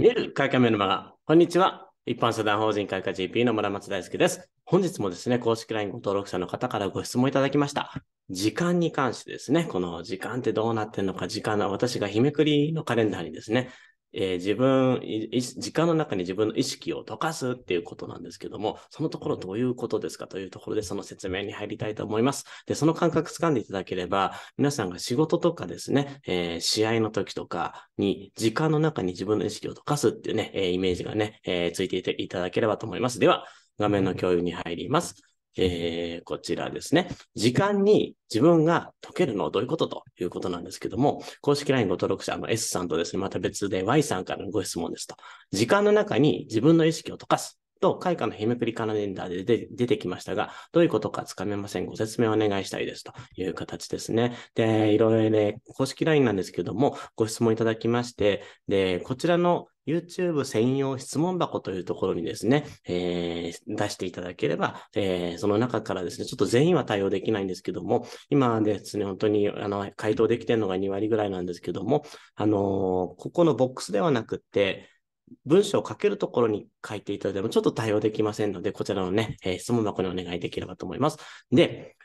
見える会館メルマガ。こんにちは。一般社団法人会館 GP の村松大輔です。本日もですね、公式 LINE ご登録者の方からご質問いただきました。時間に関してですね、この時間ってどうなってんのか、時間の私が日めくりのカレンダーにですね、えー、自分、時間の中に自分の意識を溶かすっていうことなんですけども、そのところどういうことですかというところでその説明に入りたいと思います。で、その感覚掴んでいただければ、皆さんが仕事とかですね、えー、試合の時とかに時間の中に自分の意識を溶かすっていうね、えー、イメージがね、えついていただければと思います。では、画面の共有に入ります。えー、こちらですね。時間に自分が解けるのはどういうことということなんですけども、公式 LINE ご登録者の S さんとですね、また別で Y さんからのご質問ですと。時間の中に自分の意識を溶かすと開花の日めくりカレンダーで出てきましたが、どういうことかつかめません。ご説明をお願いしたいですという形ですね。で、いろいろね、公式 LINE なんですけども、ご質問いただきまして、で、こちらの YouTube 専用質問箱というところにですね、えー、出していただければ、えー、その中からですね、ちょっと全員は対応できないんですけども、今ですね、本当にあの回答できてるのが2割ぐらいなんですけども、あのー、ここのボックスではなくって、文章を書けるところに書いていただいてもちょっと対応できませんので、こちらのね、えー、質問箱にお願いできればと思います。で、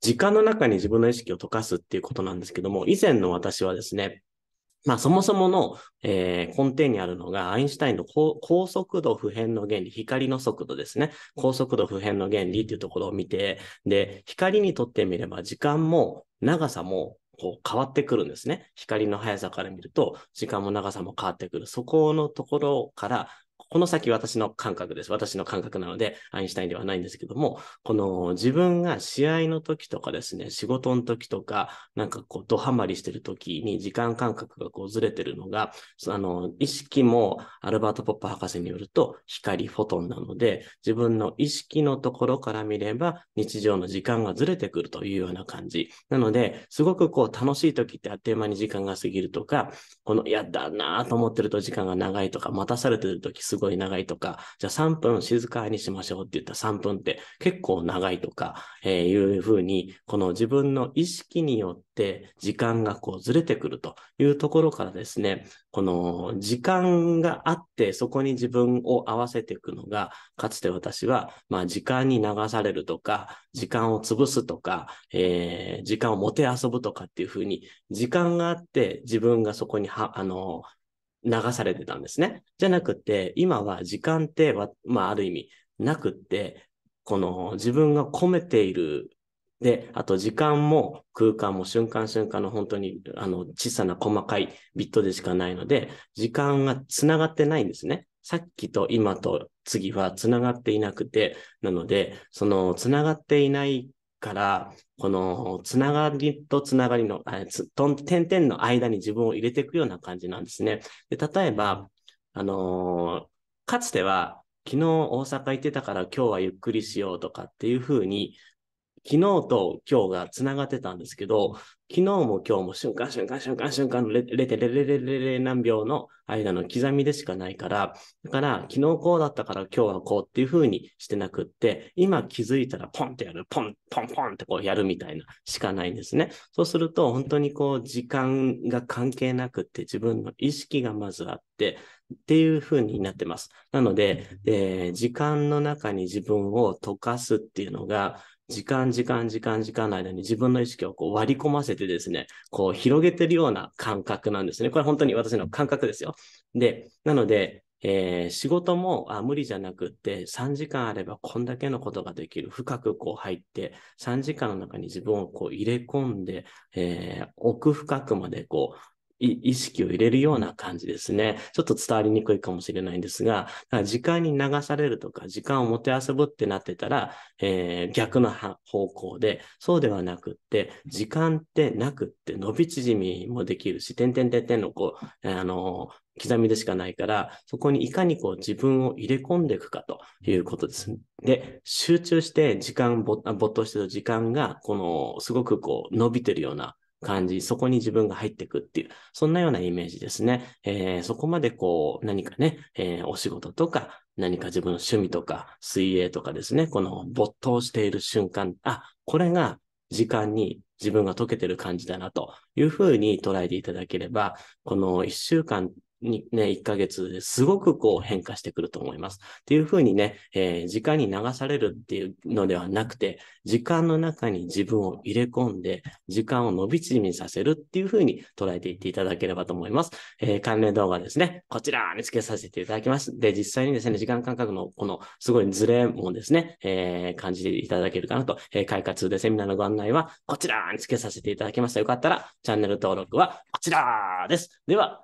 時間の中に自分の意識を溶かすっていうことなんですけども、以前の私はですね、まあそもそもの、えー、根底にあるのがアインシュタインの高速度不変の原理、光の速度ですね。高速度不変の原理っていうところを見て、で、光にとってみれば時間も長さもこう変わってくるんですね。光の速さから見ると、時間も長さも変わってくる。そこのところからこの先私の感覚です。私の感覚なので、アインシュタインではないんですけども、この自分が試合の時とかですね、仕事の時とか、なんかこう、ドハマりしてる時に時間感覚がこうずれてるのが、あの、意識もアルバート・ポップ博士によると光フォトンなので、自分の意識のところから見れば、日常の時間がずれてくるというような感じ。なので、すごくこう、楽しい時ってあっという間に時間が過ぎるとか、この、やだなと思ってると時間が長いとか、待たされてる時すごい長いとか、じゃあ3分静かにしましょうって言ったら3分って結構長いとか、えー、いうふうに、この自分の意識によって時間がこうずれてくるというところからですね、この時間があってそこに自分を合わせていくのが、かつて私は、まあ時間に流されるとか、時間を潰すとか、えー、時間をもてあそぶとかっていうふうに、時間があって自分がそこには、あの、流されてたんですね。じゃなくて、今は時間って、まあ、ある意味なくって、この自分が込めている、で、あと時間も空間も瞬間瞬間の本当にあの小さな細かいビットでしかないので、時間が繋がってないんですね。さっきと今と次は繋がっていなくて、なので、その繋がっていないから、このつながりとつながりの、点々の間に自分を入れていくような感じなんですね。で例えば、あのー、かつては、昨日大阪行ってたから今日はゆっくりしようとかっていうふうに、昨日と今日がつながってたんですけど、昨日も今日も瞬間瞬間瞬間瞬間のレレレレ何秒の間の刻みでしかないから、だから昨日こうだったから今日はこうっていう風にしてなくって、今気づいたらポンってやる、ポン、ポンポンってこうやるみたいなしかないんですね。そうすると本当にこう時間が関係なくって自分の意識がまずあって、っていう風になってます。なので、えー、時間の中に自分を溶かすっていうのが、時間、時間、時間、時間の間に自分の意識をこう割り込ませててですね、こう広げてるような感覚なんですね。これ本当に私の感覚ですよ。で、なので、えー、仕事もあ無理じゃなくって3時間あればこんだけのことができる深くこう入って3時間の中に自分をこう入れ込んで、えー、奥深くまでこう意識を入れるような感じですね。ちょっと伝わりにくいかもしれないんですが、時間に流されるとか、時間を持て遊ぶってなってたら、えー、逆の方向で、そうではなくって、時間ってなくって、伸び縮みもできるし、点々点々のこう、あのー、刻みでしかないから、そこにいかにこう自分を入れ込んでいくかということです、で、集中して時間、没頭してる時間が、この、すごくこう、伸びてるような感じ、そこに自分が入っていくっていう、そんなようなイメージですね。えー、そこまでこう、何かね、えー、お仕事とか、何か自分の趣味とか、水泳とかですね、この没頭している瞬間、あ、これが時間に自分が溶けてる感じだなというふうに捉えていただければ、この一週間にね、1ヶ月ですごくこう変化してくると思います。っていうふうにね、えー、時間に流されるっていうのではなくて、時間の中に自分を入れ込んで、時間を伸び縮みさせるっていうふうに捉えていっていただければと思います。えー、関連動画ですね、こちらにつけさせていただきます。で、実際にですね、時間感覚のこのすごいズレもですね、えー、感じていただけるかなと、えー、快活でセミナーのご案内はこちらにつけさせていただきました。よかったらチャンネル登録はこちらです。では、